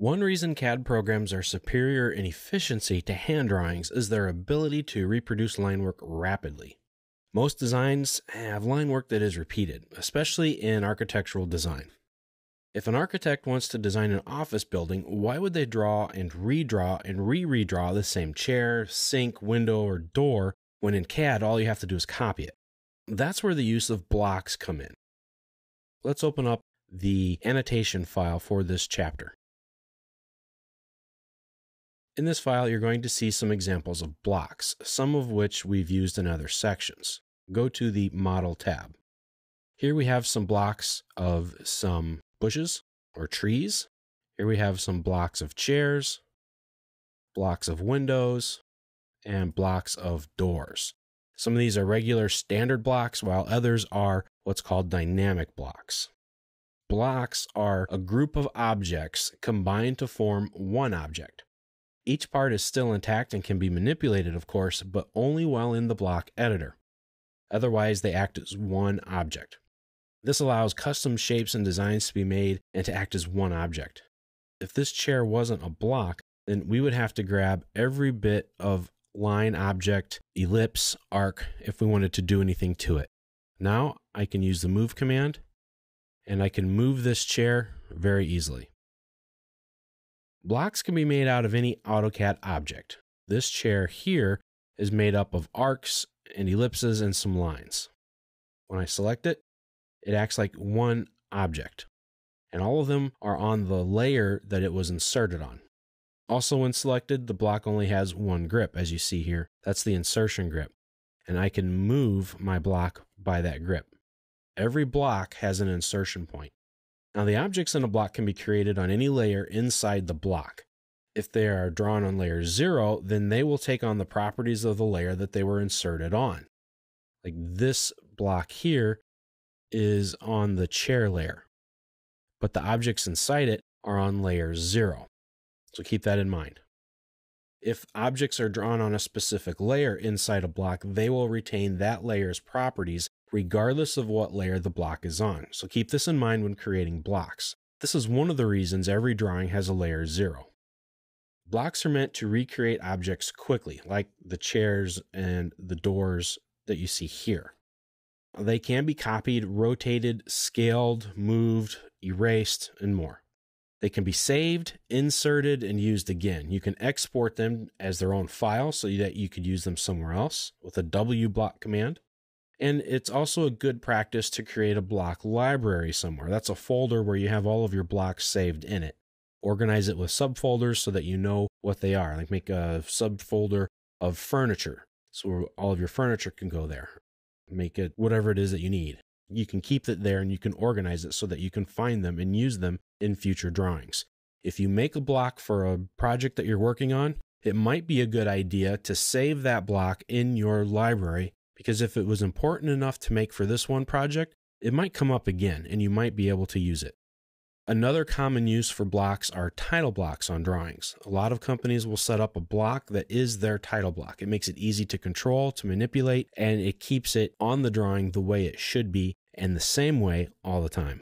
One reason CAD programs are superior in efficiency to hand drawings is their ability to reproduce line work rapidly. Most designs have line work that is repeated, especially in architectural design. If an architect wants to design an office building, why would they draw and redraw and re redraw the same chair, sink, window, or door when in CAD all you have to do is copy it? That's where the use of blocks come in. Let's open up the annotation file for this chapter. In this file, you're going to see some examples of blocks, some of which we've used in other sections. Go to the Model tab. Here we have some blocks of some bushes or trees. Here we have some blocks of chairs, blocks of windows, and blocks of doors. Some of these are regular standard blocks, while others are what's called dynamic blocks. Blocks are a group of objects combined to form one object. Each part is still intact and can be manipulated, of course, but only while in the block editor. Otherwise, they act as one object. This allows custom shapes and designs to be made and to act as one object. If this chair wasn't a block, then we would have to grab every bit of line object, ellipse, arc if we wanted to do anything to it. Now I can use the move command and I can move this chair very easily. Blocks can be made out of any AutoCAD object. This chair here is made up of arcs and ellipses and some lines. When I select it, it acts like one object, and all of them are on the layer that it was inserted on. Also, when selected, the block only has one grip, as you see here. That's the insertion grip, and I can move my block by that grip. Every block has an insertion point. Now the objects in a block can be created on any layer inside the block. If they are drawn on layer 0, then they will take on the properties of the layer that they were inserted on. Like this block here is on the chair layer, but the objects inside it are on layer 0. So keep that in mind. If objects are drawn on a specific layer inside a block, they will retain that layer's properties regardless of what layer the block is on. So keep this in mind when creating blocks. This is one of the reasons every drawing has a layer 0. Blocks are meant to recreate objects quickly, like the chairs and the doors that you see here. They can be copied, rotated, scaled, moved, erased, and more. They can be saved, inserted, and used again. You can export them as their own file so that you could use them somewhere else with a W block command. And it's also a good practice to create a block library somewhere. That's a folder where you have all of your blocks saved in it. Organize it with subfolders so that you know what they are. Like make a subfolder of furniture so all of your furniture can go there. Make it whatever it is that you need. You can keep it there and you can organize it so that you can find them and use them in future drawings. If you make a block for a project that you're working on, it might be a good idea to save that block in your library because if it was important enough to make for this one project, it might come up again and you might be able to use it. Another common use for blocks are title blocks on drawings. A lot of companies will set up a block that is their title block. It makes it easy to control, to manipulate, and it keeps it on the drawing the way it should be and the same way all the time.